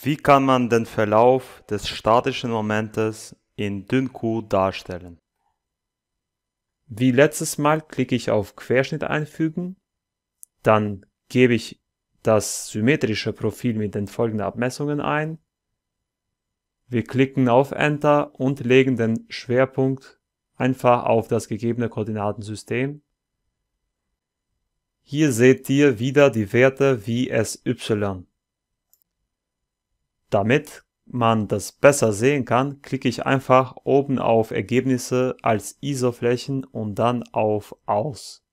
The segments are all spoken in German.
Wie kann man den Verlauf des statischen Momentes in Dynq darstellen? Wie letztes Mal klicke ich auf Querschnitt einfügen, dann gebe ich das symmetrische Profil mit den folgenden Abmessungen ein. Wir klicken auf Enter und legen den Schwerpunkt einfach auf das gegebene Koordinatensystem. Hier seht ihr wieder die Werte wie SY. Damit man das besser sehen kann, klicke ich einfach oben auf Ergebnisse als ISO-Flächen und dann auf Aus.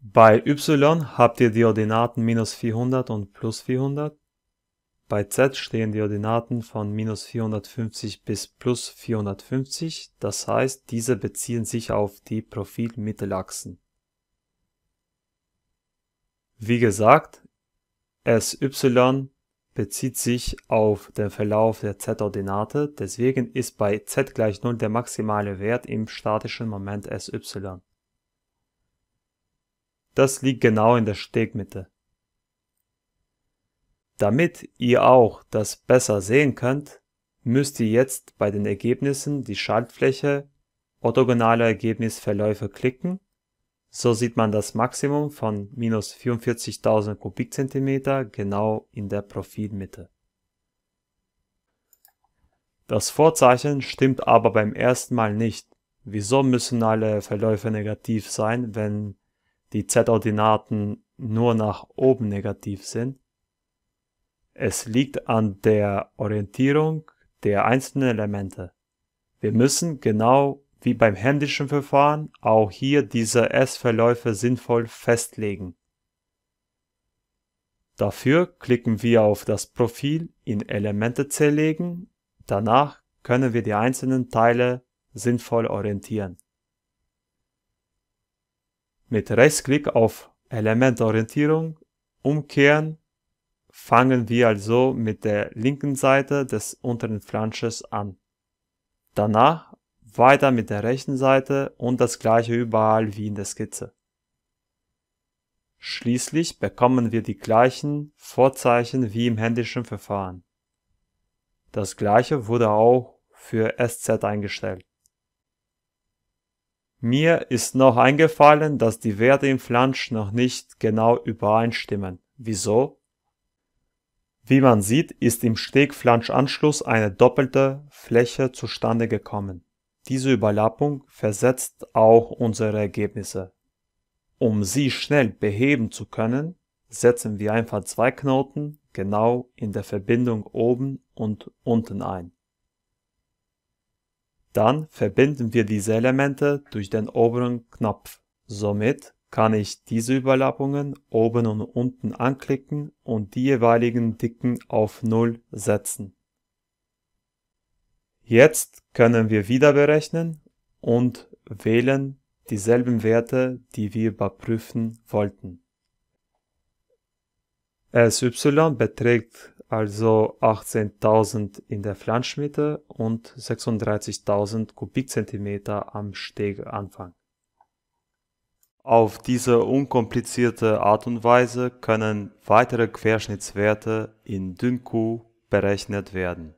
Bei Y habt ihr die Ordinaten minus 400 und plus 400. Bei Z stehen die Ordinaten von minus 450 bis plus 450, das heißt, diese beziehen sich auf die Profilmittelachsen. Wie gesagt, SY bezieht sich auf den Verlauf der z-Ordinate, deswegen ist bei z gleich 0 der maximale Wert im statischen Moment Sy. Das liegt genau in der Stegmitte. Damit ihr auch das besser sehen könnt, müsst ihr jetzt bei den Ergebnissen die Schaltfläche Orthogonale Ergebnisverläufe klicken so sieht man das Maximum von minus 44.000 Kubikzentimeter genau in der Profilmitte. Das Vorzeichen stimmt aber beim ersten Mal nicht. Wieso müssen alle Verläufe negativ sein, wenn die Z-Ordinaten nur nach oben negativ sind? Es liegt an der Orientierung der einzelnen Elemente. Wir müssen genau wie beim händischen Verfahren auch hier diese S-Verläufe sinnvoll festlegen. Dafür klicken wir auf das Profil in Elemente zerlegen, danach können wir die einzelnen Teile sinnvoll orientieren. Mit Rechtsklick auf Elementorientierung umkehren, fangen wir also mit der linken Seite des unteren Flansches an. Danach weiter mit der rechten Seite und das gleiche überall wie in der Skizze. Schließlich bekommen wir die gleichen Vorzeichen wie im händischen Verfahren. Das gleiche wurde auch für SZ eingestellt. Mir ist noch eingefallen, dass die Werte im Flansch noch nicht genau übereinstimmen. Wieso? Wie man sieht, ist im Stegflanschanschluss eine doppelte Fläche zustande gekommen. Diese Überlappung versetzt auch unsere Ergebnisse. Um sie schnell beheben zu können, setzen wir einfach zwei Knoten genau in der Verbindung oben und unten ein. Dann verbinden wir diese Elemente durch den oberen Knopf. Somit kann ich diese Überlappungen oben und unten anklicken und die jeweiligen Dicken auf 0 setzen. Jetzt können wir wieder berechnen und wählen dieselben Werte, die wir überprüfen wollten. SY beträgt also 18.000 in der Pflanzschmitte und 36.000 Kubikzentimeter am Steganfang. Auf diese unkomplizierte Art und Weise können weitere Querschnittswerte in Dünku berechnet werden.